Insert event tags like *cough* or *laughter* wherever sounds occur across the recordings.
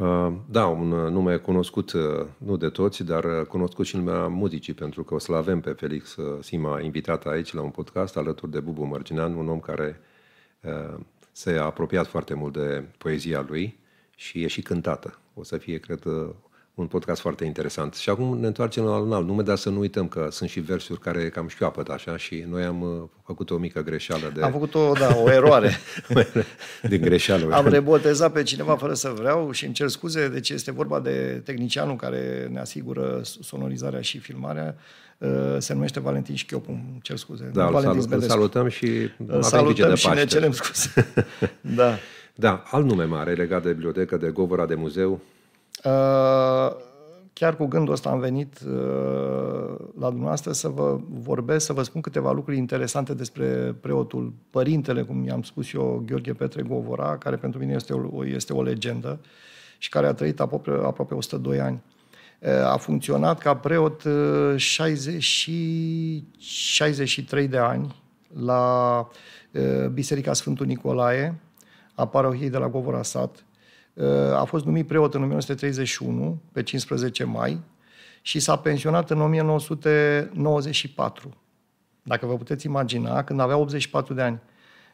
Uh, da, un uh, nume cunoscut, uh, nu de toți, dar cunoscut și în lumea muzicii, pentru că o să-l avem pe Felix Sima invitat aici la un podcast alături de Bubu Mărginan, un om care se a apropiat foarte mult de poezia lui și e și cântată. O să fie, cred, un podcast foarte interesant. Și acum ne întoarcem la un alt nume, dar să nu uităm că sunt și versuri care cam șchioapăt așa și noi am uh, făcut o mică greșeală. De... Am făcut o, da, o eroare. *laughs* de greșeală. am rebotezat pe cineva fără să vreau și îmi cer scuze, deci este vorba de tehnicianul care ne asigură sonorizarea și filmarea uh, se numește Valentin Șchiopu, îmi cer scuze. Da, îl, salut, îl salutăm și îl salutăm și ne cerem scuze. *laughs* da. Da, alt nume mare legat de bibliotecă, de govora, de muzeu. Uh, chiar cu gândul ăsta am venit uh, la dumneavoastră să vă vorbesc, să vă spun câteva lucruri interesante despre preotul părintele, cum i-am spus eu, Gheorghe Petre Govora, care pentru mine este o, este o legendă și care a trăit aproape, aproape 102 ani uh, a funcționat ca preot 60 63 de ani la Biserica Sfântul Nicolae, a parohiei de la Govora Sat a fost numit preot în 1931, pe 15 mai, și s-a pensionat în 1994. Dacă vă puteți imagina, când avea 84 de ani,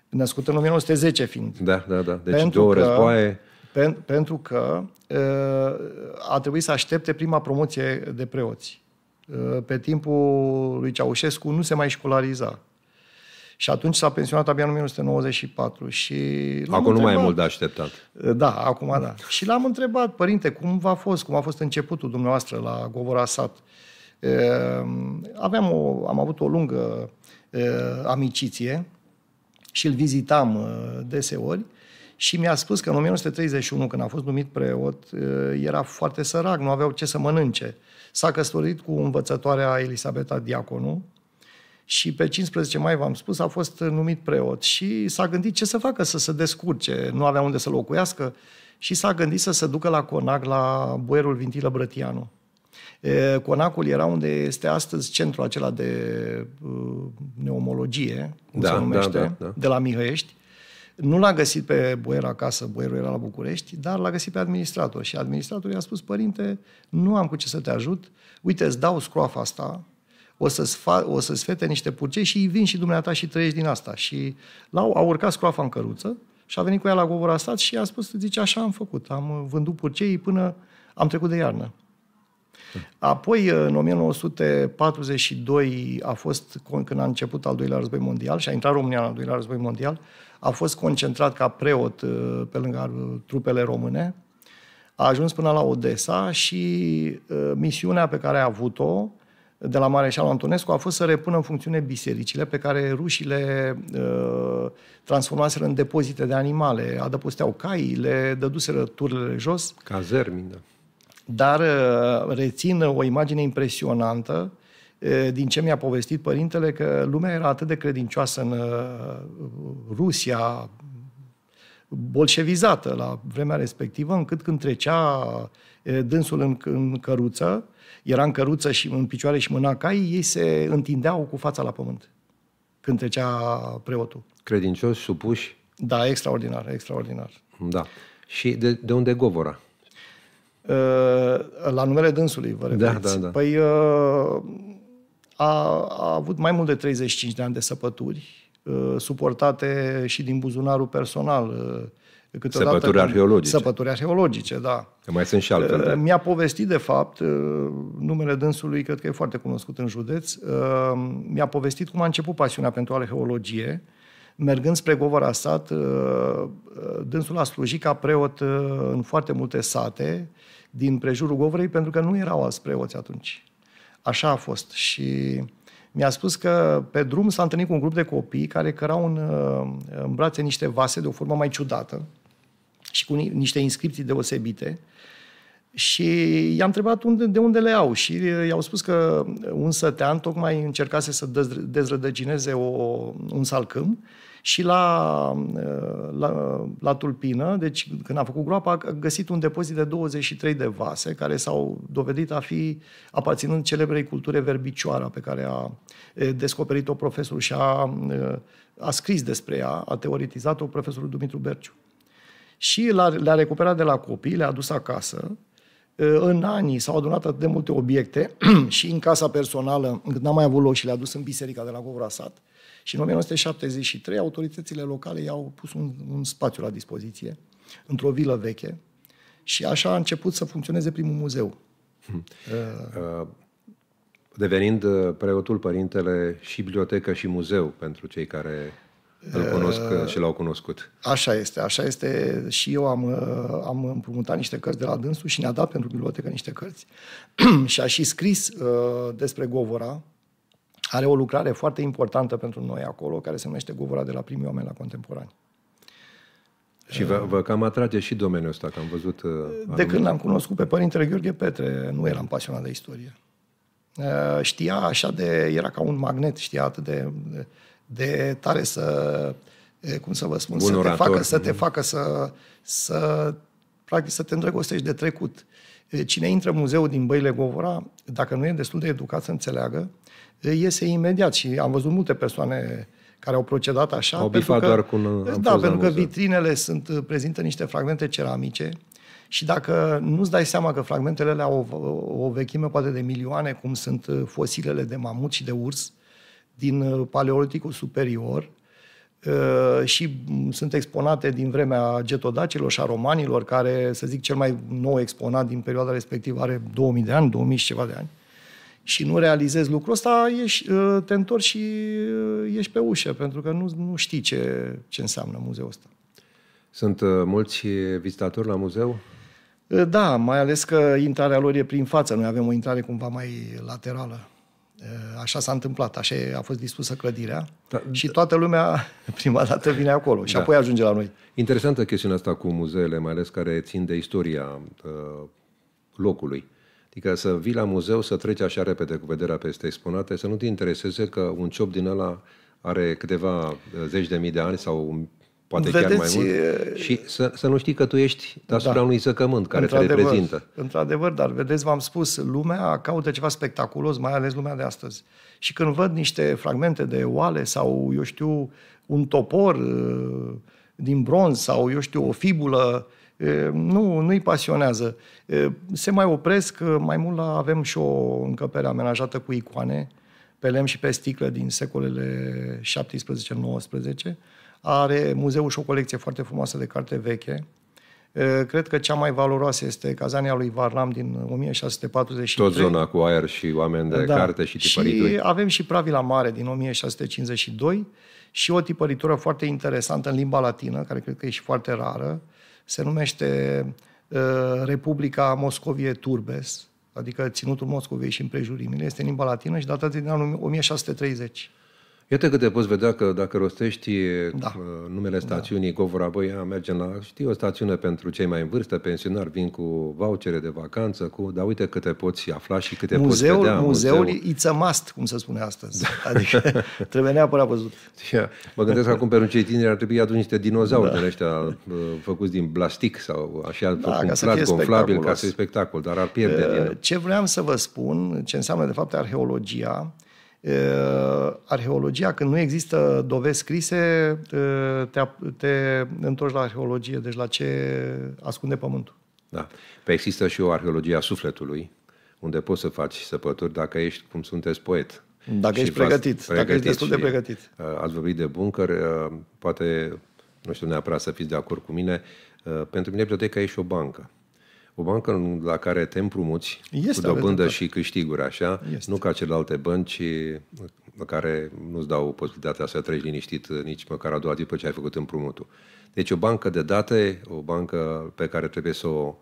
născut în 1910 fiind. Da, da, da. Deci pentru două războaie. Că, pen, pentru că a trebuit să aștepte prima promoție de preoți. Pe timpul lui Ceaușescu nu se mai școlariza. Și atunci s-a pensionat abia în 1994. Și acum întrebat, nu mai e mult de așteptat. Da, acum da. Și l-am întrebat, părinte, cum v-a fost, cum a fost începutul dumneavoastră la Govora Sat? Aveam o, am avut o lungă amiciție și îl vizitam deseori și mi-a spus că în 1931, când a fost numit preot, era foarte sărac, nu aveau ce să mănânce. S-a căsătorit cu învățătoarea Elisabeta Diaconu, și pe 15 mai, v-am spus, a fost numit preot și s-a gândit ce să facă, să se descurce, nu avea unde să locuiască și s-a gândit să se ducă la Conac, la boierul Vintilă Brătianu. Conacul era unde este astăzi centrul acela de uh, neomologie, cum da, se numește, da, da, da. de la Mihăiești. Nu l-a găsit pe boier acasă, boierul era la București, dar l-a găsit pe administrator și administratorul i-a spus, părinte, nu am cu ce să te ajut, uite, îți dau scroafa asta, o să-ți, fa- o să-ți fete niște purcei și îi vin și dumneata și trăiești din asta. Și l-au, a urcat scroafa în căruță și a venit cu ea la govora stat și a spus, zice, așa am făcut, am vândut purcei până am trecut de iarnă. Apoi, în 1942, a fost, când a început al doilea război mondial și a intrat România în al doilea război mondial, a fost concentrat ca preot uh, pe lângă uh, trupele române, a ajuns până la Odessa și uh, misiunea pe care a avut-o de la Mareșalul Antonescu a fost să repună în funcțiune bisericile pe care rușile uh, transformaseră în depozite de animale, adăposteau cai, le dăduseră turile jos. Ca zermină. Da. Dar uh, rețin o imagine impresionantă uh, din ce mi-a povestit părintele, că lumea era atât de credincioasă în uh, Rusia, bolșevizată la vremea respectivă, încât când trecea dânsul în, în căruță, era în căruță și în picioare și mâna cai, ei se întindeau cu fața la pământ când trecea preotul. Credincioși, supuși? Da, extraordinar, extraordinar. Da. Și de, de unde govora? La numele dânsului, vă repet. Da, da, da. Păi a, a avut mai mult de 35 de ani de săpături, suportate și din buzunarul personal Câteodată săpături arheologice. Săpături arheologice, da. Că mai sunt și altele. Uh, mi-a povestit, de fapt, uh, numele dânsului, cred că e foarte cunoscut în județ, uh, mi-a povestit cum a început pasiunea pentru arheologie. Mergând spre Govara Sat, dânsul a slujit ca preot în foarte multe sate din prejurul Govrei, pentru că nu erau alți preoți atunci. Așa a fost. Și mi-a spus că pe drum s-a întâlnit cu un grup de copii care cărau în, în brațe niște vase de o formă mai ciudată, și cu niște inscripții deosebite. Și i-am întrebat unde, de unde le au și i-au spus că un sătean tocmai încercase să dezrădăcineze o, un salcâm și la, la, la tulpină, deci când a făcut groapa, a găsit un depozit de 23 de vase care s-au dovedit a fi aparținând celebrei culture verbicioara pe care a descoperit-o profesorul și a, a scris despre ea, a teoretizat-o profesorul Dumitru Berciu și le-a recuperat de la copii, le-a dus acasă. Ă, în anii s-au adunat atât de multe obiecte *clears throat* și în casa personală, încât n-am mai avut loc și le-a dus în biserica de la Covrasat. Și în 1973 autoritățile locale i-au pus un, un spațiu la dispoziție, într-o vilă veche, și așa a început să funcționeze primul muzeu. Uh, devenind preotul, părintele, și bibliotecă și muzeu pentru cei care îl cunosc uh, și l-au cunoscut. Așa este, așa este. Și eu am, eh, am împrumutat niște cărți de la dânsul și ne-a dat pentru bibliotecă niște cărți. *clears throat* și a și scris uh, despre Govora. Are o lucrare foarte importantă pentru noi acolo, care se numește Govora de la primii oameni la contemporani. Și vă, vă cam atrage și domeniul ăsta, că am văzut... De anumite. când l-am cunoscut pe părintele Gheorghe Petre, nu eram pasionat de istorie. Știa așa de... Era ca un magnet, știa atât de... de de tare să, cum să vă spun, să te facă, să, te mhm. facă să, să, practic, să te îndrăgostești de trecut. Cine intră în muzeul din Băile Govora, dacă nu e destul de educat să înțeleagă, iese imediat și am văzut multe persoane care au procedat așa. Au bifat că, doar cu Da, pentru că vitrinele sunt, prezintă niște fragmente ceramice și dacă nu-ți dai seama că fragmentele alea au o, o vechime poate de milioane, cum sunt fosilele de mamut și de urs, uh, din uh, Paleoliticul Superior uh, și mm, sunt exponate din vremea getodacilor și a romanilor, care, să zic, cel mai nou exponat din perioada respectivă are 2000 de ani, 2000 și ceva de ani, și nu realizezi lucrul ăsta, ești, uh, te întorci și ești pe ușă, pentru că nu, nu știi ce, ce înseamnă muzeul ăsta. Sunt mulți vizitatori la muzeu? Da, mai ales că intrarea lor e prin față. Noi avem o intrare cumva mai laterală. Eh, așa s-a întâmplat, așa a fost dispusă clădirea da, și da. toată lumea *laughs* prima dată vine acolo și da. apoi ajunge la noi. Interesantă chestiunea asta cu muzeele, mai ales care țin de istoria eh, locului. Adică să vii la muzeu, să treci așa repede cu vederea peste exponate, să nu te intereseze că un ciop din ăla are câteva eh, zeci de mii de ani sau poate Vedeți, chiar mai mult. Și să, să nu știi că tu ești deasupra da, unui zăcământ care te reprezintă. Într-adevăr, dar vedeți, v-am spus, lumea caută ceva spectaculos, mai ales lumea de astăzi. Și când văd niște fragmente de oale sau, eu știu, un topor din bronz sau, eu știu, o fibulă, nu, nu-i pasionează. Se mai opresc, mai mult la, avem și o încăpere amenajată cu icoane, pe lemn și pe sticlă din secolele 17-19, are muzeul și o colecție foarte frumoasă de carte veche. Cred că cea mai valoroasă este Cazania lui Varlam din 1643. Tot zona cu aer și oameni de da. carte și tipărituri. Și avem și Pravila Mare din 1652 și o tipăritură foarte interesantă în limba latină, care cred că e și foarte rară. Se numește Republica Moscovie Turbes, adică Ținutul moscoviei și împrejurimile, este în limba latină și datată din anul 1630. Iată că te poți vedea că dacă rostești da. Uh, numele da. stațiunii da. Govora Băia, mergem la, știi, o stațiune pentru cei mai în vârstă, pensionari, vin cu vouchere de vacanță, cu, dar uite câte poți afla și câte muzeul, poți vedea. Muzeul, muzeul, it's a must, cum se spune astăzi. Da. Adică *laughs* trebuie neapărat văzut. Ia, Mă gândesc acum pentru cei tineri ar trebui atunci niște dinozauri da. ăștia uh, făcuți din plastic sau așa, da, ca să gonflabil, ca să fie spectacol, dar ar pierde. Uh, Ce vreau să vă spun, ce înseamnă de fapt arheologia, arheologia, când nu există dovezi scrise, te, te întorci la arheologie, deci la ce ascunde pământul. Da. Pe păi există și o arheologie a sufletului, unde poți să faci săpături dacă ești, cum sunteți, poet. Dacă ești pregătit, pregătit, dacă ești destul de pregătit. ați vorbit de buncăr, poate, nu știu neapărat să fiți de acord cu mine, pentru mine biblioteca e și o bancă o bancă la care te împrumuți este cu dobândă și câștiguri, așa, este. nu ca celelalte bănci care nu-ți dau posibilitatea să treci liniștit nici măcar a doua zi după ce ai făcut împrumutul. Deci o bancă de date, o bancă pe care trebuie să o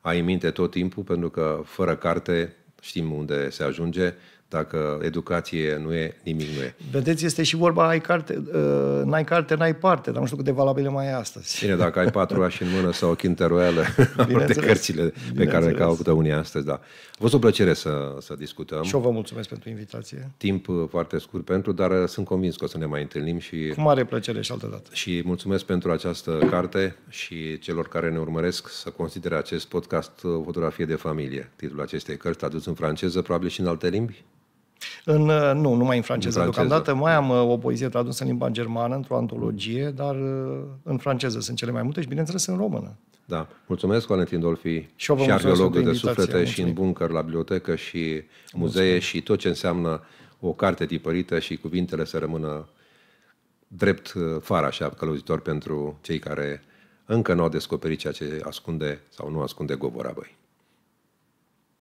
ai în minte tot timpul, pentru că fără carte știm unde se ajunge, dacă educație nu e, nimic nu e. Vedeți, este și vorba, ai carte, uh, n-ai carte, n-ai parte, dar nu știu cât de valabile mai e astăzi. Bine, dacă ai patru *laughs* ași în mână sau o chintă roială, *laughs* de cărțile Bine pe care înțeles. le caută unii astăzi, da. A fost o plăcere să, să discutăm. Și eu vă mulțumesc pentru invitație. Timp uh, foarte scurt pentru, dar uh, sunt convins că o să ne mai întâlnim și... Cu mare plăcere și altă dată. Și mulțumesc pentru această carte și celor care ne urmăresc să considere acest podcast uh, Fotografie de familie, titlul acestei cărți, dus în franceză, probabil și în alte limbi. În, uh, nu, numai în franceză, în franceză. deocamdată. Mai am uh, o poezie tradusă în limba germană, într-o antologie, dar uh, în franceză sunt cele mai multe și, bineînțeles, în română. Da. Mulțumesc, Valentin Dolfi, și, și arheolog de, de suflete și în buncăr la bibliotecă și muzee mulțumesc. și tot ce înseamnă o carte tipărită și cuvintele să rămână drept fara așa călăuzitor pentru cei care încă nu au descoperit ceea ce ascunde sau nu ascunde Băi.